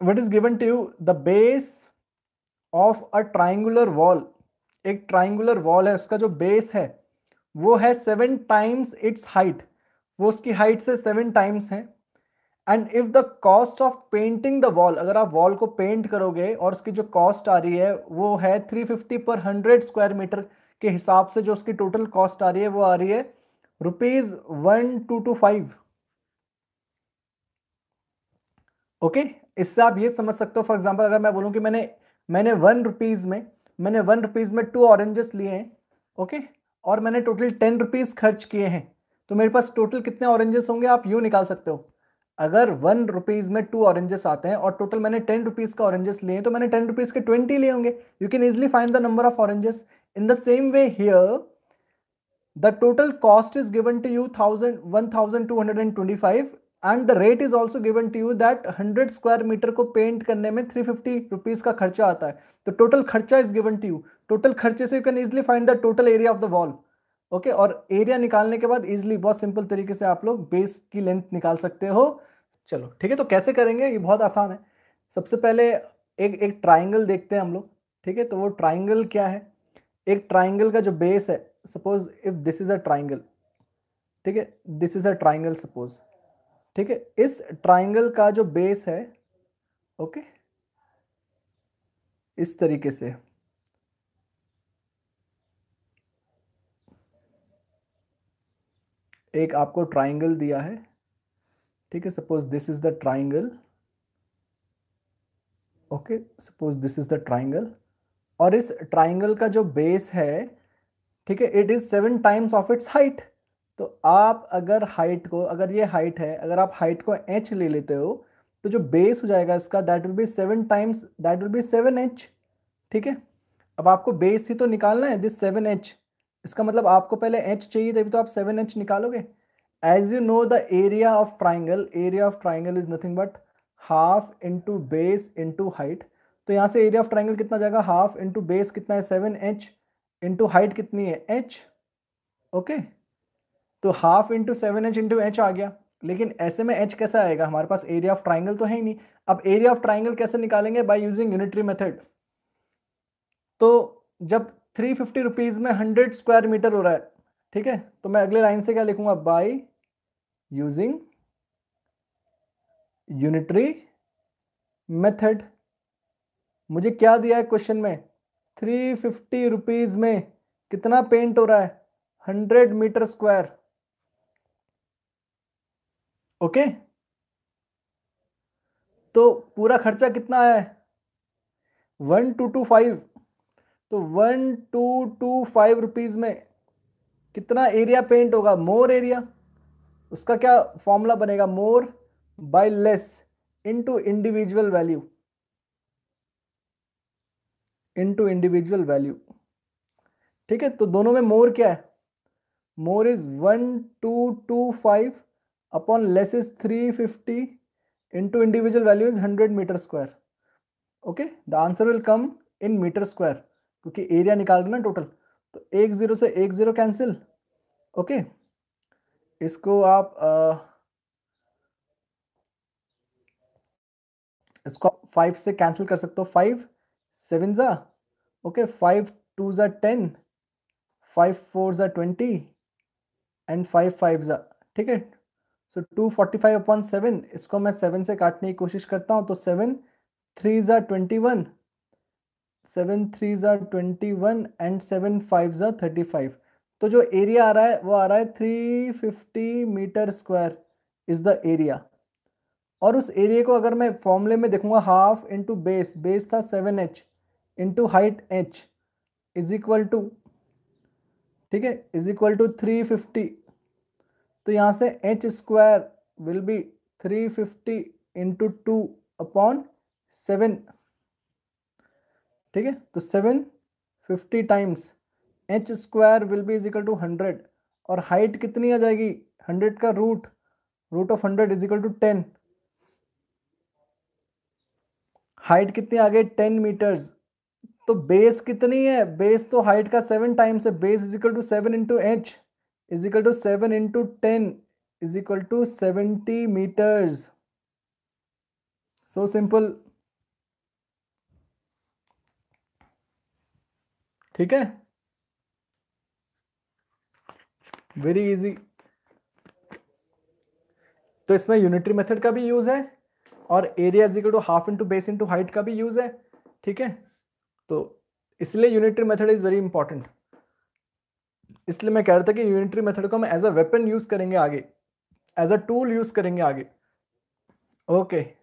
what is given to you the base of a triangular wall एक triangular wall है उसका जो base है वो है सेवन टाइम्स इट्स हाइट वो उसकी हाइट से सेवन टाइम्स है and if the cost of painting the wall अगर आप वॉल को पेंट करोगे और उसकी जो कॉस्ट आ रही है वो है थ्री फिफ्टी पर हंड्रेड स्क्वायर मीटर के हिसाब से जो उसकी टोटल कॉस्ट आ रही है वो आ रही है rupees one two two five okay इससे आप ये समझ सकते हो फॉर एग्जांपल अगर मैं बोलूं कि मैंने मैंने वन रुपीज़ में मैंने वन रुपीज़ में टू ऑरेंजेस लिए हैं ओके और मैंने टोटल टेन रुपीज़ खर्च किए हैं तो मेरे पास टोटल कितने ऑरेंजेस होंगे आप यू निकाल सकते हो अगर वन रुपीज़ में टू ऑरेंजेस आते हैं और टोटल मैंने टेन रुपीज़ का ऑरेंजेस लिए तो मैंने टेन रुपीज़ के ट्वेंटी लिए होंगे you can easily find the number of oranges in the same way here the total cost is given to you 1000 1225 and the rate is also given to you that 100 square meter ko paint karne mein 350 rupees ka kharcha aata hai है total kharcha is given to you total kharche se you can easily find the total area of the wall okay okay, और area निकालने के बाद easily बहुत simple तरीके से आप लोग बेस की लेंथ निकाल सकते हो चलो ठीक है तो कैसे करेंगे ये बहुत आसान है सबसे पहले एक एक ट्राइंगल देखते हैं हम लोग ठीक है तो वो ट्राइंगल क्या है एक ट्राइंगल का जो बेस है suppose if this is a triangle ठीक है this is a triangle suppose ठीक है इस ट्राइंगल का जो बेस है ओके okay? इस तरीके से एक आपको ट्राइंगल दिया है ठीक है suppose this is the triangle okay suppose this is the triangle और इस ट्राइंगल का जो बेस है ठीक है it is seven times of its height तो आप अगर हाइट को अगर ये हाइट है अगर आप हाइट को एच ले लेते हो तो जो बेस हो जाएगा इसका that will be seven times that will be seven H ठीक है अब आपको बेस ही तो निकालना है दिस सेवन एच इसका मतलब आपको पहले एच चाहिए तभी तो आप सेवन एच निकालोगे as you know the area of triangle area of triangle is nothing but half into base into height तो यहाँ से एरिया ऑफ ट्राइंगल कितना जाएगा हाफ इंटू बेस कितना है सेवन एच इंटू हाइट कितनी है एच ओके तो half into seven H into H आ गया लेकिन ऐसे में एच कैसे आएगा हमारे पास एरिया ऑफ ट्राइंगल तो है ही नहीं अब एरिया ऑफ ट्राइंगल कैसे निकालेंगे बाय यूजिंग यूनिटरी मेथड तो जब थ्री फिफ्टी रुपीज़ में हंड्रेड स्क्वायर मीटर हो रहा है ठीक है तो मैं अगले लाइन से क्या लिखूंगा बाय यूजिंग यूनिटरी मेथड मुझे क्या दिया है क्वेश्चन में थ्री फिफ्टी रुपीज़ में कितना पेंट हो रहा है हंड्रेड मीटर स्क्वायर ओके तो पूरा खर्चा कितना आया है वन टू टू फाइव तो one two two five rupees में कितना एरिया पेंट होगा मोर एरिया उसका क्या फॉर्मूला बनेगा more by less into individual value into individual value ठीक है तो दोनों में मोर क्या है more is one two two five upon less is three fifty into individual value is hundred metre square okay the answer will come in metre square क्योंकि area निकाल रहे ना टोटल तो एक जीरो से एक जीरो कैंसिल ओके इसको आप आ, इसको आप फाइव से कैंसिल कर सकते हो फाइव सेवन ज़ा ओके फाइव टू ज़ा टेन फाइव फोर ज़ा ट्वेंटी एंड फाइव फाइव ज़ा ठीक है so two forty five upon seven इसको मैं सेवन से काटने की कोशिश करता हूँ तो सेवन थ्री ज़ा ट्वेंटी वन सेवन थ्री ज़ा twenty one and seven five ज़ा थर्टी फाइव तो जो एरिया आ रहा है वो आ रहा है three fifty metre square is the area और उस एरिया को अगर मैं फॉर्मूले में देखूंगा हाफ इंटू बेस बेस था seven H into height H is equal to ठीक है is equal to three fifty तो यहाँ से H square will be three fifty into two upon seven ठीक है तो seven fifty times H square will be equal to hundred और height कितनी आ जाएगी हंड्रेड का root root of hundred equal to ten height कितनी आ गई टेन मीटर्स तो बेस कितनी है बेस तो हाइट का सेवन टाइम्स है base is equal to seven into H is equal to seven into ten is equal to seventy metres so simple ठीक है वेरी इजी तो इसमें यूनिटरी मेथड का भी यूज है और area is equal to half into base into height का भी यूज है ठीक है तो इसलिए unitary method is very important इसलिए मैं कह रहा था कि यूनिटरी मेथड को हम एज अ वेपन यूज करेंगे आगे एज अ टूल यूज करेंगे आगे ओके okay.